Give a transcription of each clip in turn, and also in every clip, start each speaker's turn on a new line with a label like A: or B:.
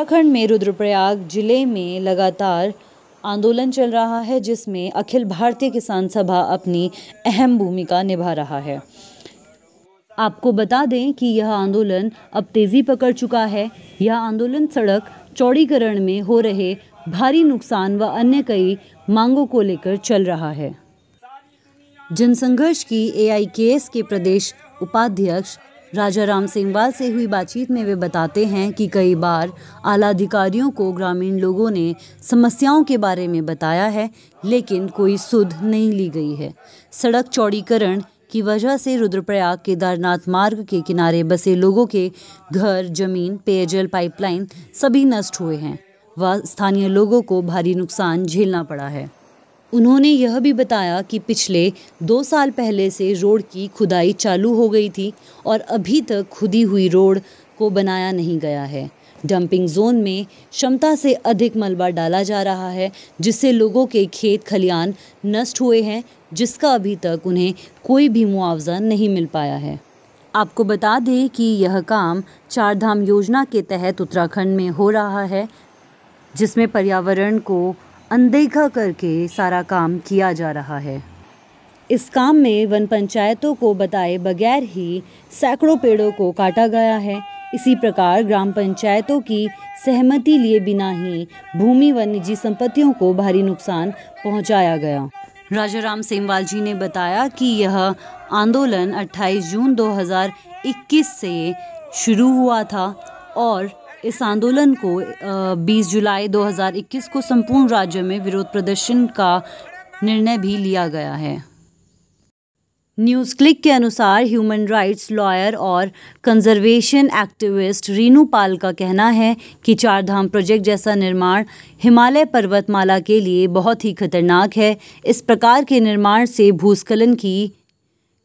A: उत्तराखंड में रुद्रप्रयाग जिले में लगातार आंदोलन चल रहा है जिसमें अखिल भारतीय किसान सभा अपनी अहम भूमिका निभा रहा है आपको बता दें कि यह आंदोलन अब तेज़ी पकड़ चुका है यह आंदोलन सड़क चौड़ीकरण में हो रहे भारी नुकसान व अन्य कई मांगों को लेकर चल रहा है जनसंघर्ष की एआईकेएस के प्रदेश उपाध्यक्ष राजा राम सिंहवाल से हुई बातचीत में वे बताते हैं कि कई बार आला अधिकारियों को ग्रामीण लोगों ने समस्याओं के बारे में बताया है लेकिन कोई सुध नहीं ली गई है सड़क चौड़ीकरण की वजह से रुद्रप्रयाग केदारनाथ मार्ग के किनारे बसे लोगों के घर जमीन पेयजल पाइपलाइन सभी नष्ट हुए हैं व स्थानीय लोगों को भारी नुकसान झेलना पड़ा है उन्होंने यह भी बताया कि पिछले दो साल पहले से रोड की खुदाई चालू हो गई थी और अभी तक खुदी हुई रोड को बनाया नहीं गया है डंपिंग जोन में क्षमता से अधिक मलबा डाला जा रहा है जिससे लोगों के खेत खलियान नष्ट हुए हैं जिसका अभी तक उन्हें कोई भी मुआवजा नहीं मिल पाया है आपको बता दें कि यह काम चारधाम योजना के तहत उत्तराखंड में हो रहा है जिसमें पर्यावरण को अनदेखा करके सारा काम किया जा रहा है इस काम में वन पंचायतों को बताए बगैर ही सैकड़ों पेड़ों को काटा गया है इसी प्रकार ग्राम पंचायतों की सहमति लिए बिना ही भूमि व निजी संपत्तियों को भारी नुकसान पहुंचाया गया राजा राम सेमवाल जी ने बताया कि यह आंदोलन 28 जून 2021 से शुरू हुआ था और इस आंदोलन को 20 जुलाई 2021 को संपूर्ण राज्य में विरोध प्रदर्शन का निर्णय भी लिया गया है न्यूज़ क्लिक के अनुसार ह्यूमन राइट्स लॉयर और कंजर्वेशन एक्टिविस्ट रीनू पाल का कहना है कि चारधाम प्रोजेक्ट जैसा निर्माण हिमालय पर्वतमाला के लिए बहुत ही खतरनाक है इस प्रकार के निर्माण से भूस्खलन की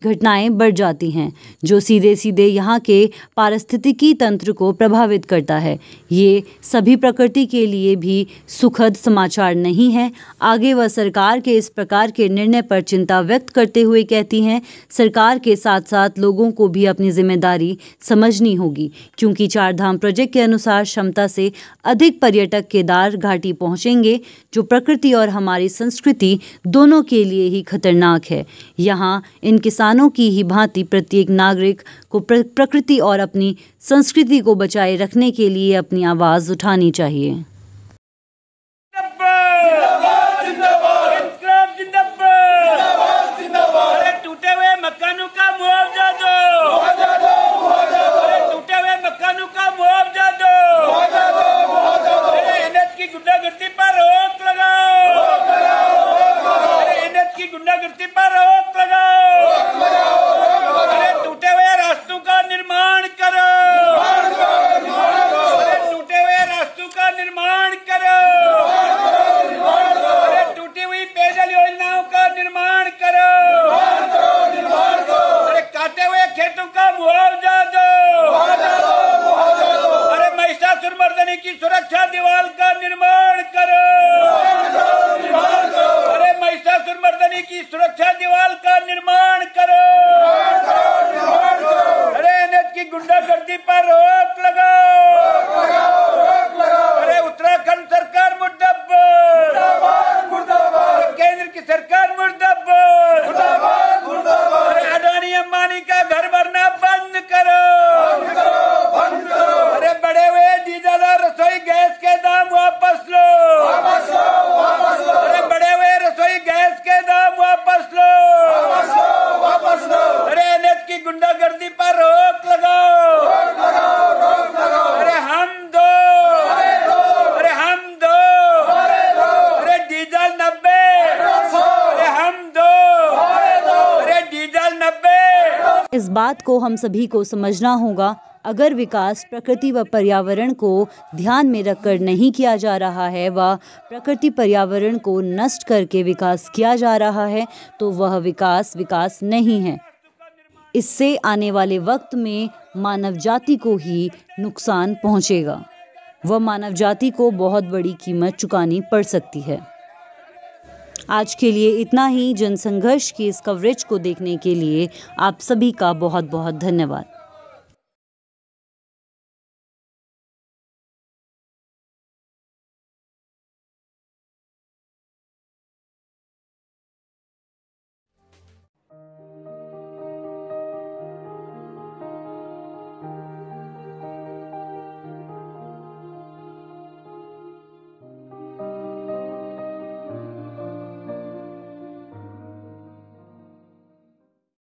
A: घटनाएं बढ़ जाती हैं जो सीधे सीधे यहाँ के पारिस्थितिकी तंत्र को प्रभावित करता है ये सभी प्रकृति के लिए भी सुखद समाचार नहीं है आगे वह सरकार के इस प्रकार के निर्णय पर चिंता व्यक्त करते हुए कहती हैं सरकार के साथ साथ लोगों को भी अपनी जिम्मेदारी समझनी होगी क्योंकि चारधाम प्रोजेक्ट के अनुसार क्षमता से अधिक पर्यटक केदार घाटी पहुँचेंगे जो प्रकृति और हमारी संस्कृति दोनों के लिए ही खतरनाक है यहाँ इन किसान इंसानों की ही भांति प्रत्येक नागरिक को प्रकृति और अपनी संस्कृति को बचाए रखने के लिए अपनी आवाज़ उठानी चाहिए
B: की सुरक्षा दीवार का निर्माण करो अरे महिषासुर मर्दनी की सुरक्षा दीवार का निर्माण करो अरे एच की गुंडागर्दी पर रोक लगाओ अरे उत्तराखंड सरकार मुद्दा केंद्र की सरकार पर रोक लगाओ रोक लगाओ रोक लगाओ अरे हम दो अरे हम दो अरे डीजल नब्बे अरे हम दो अरे डीजल
A: नब्बे इस बात को हम सभी को समझना होगा अगर विकास प्रकृति व पर्यावरण को ध्यान में रखकर नहीं किया जा रहा है व प्रकृति पर्यावरण को नष्ट करके विकास किया जा रहा है तो वह विकास विकास नहीं है इससे आने वाले वक्त में मानव जाति को ही नुकसान पहुंचेगा वह मानव जाति को बहुत बड़ी कीमत चुकानी पड़ सकती है आज के लिए इतना ही जनसंघर्ष की इस कवरेज को देखने के लिए आप सभी का बहुत बहुत धन्यवाद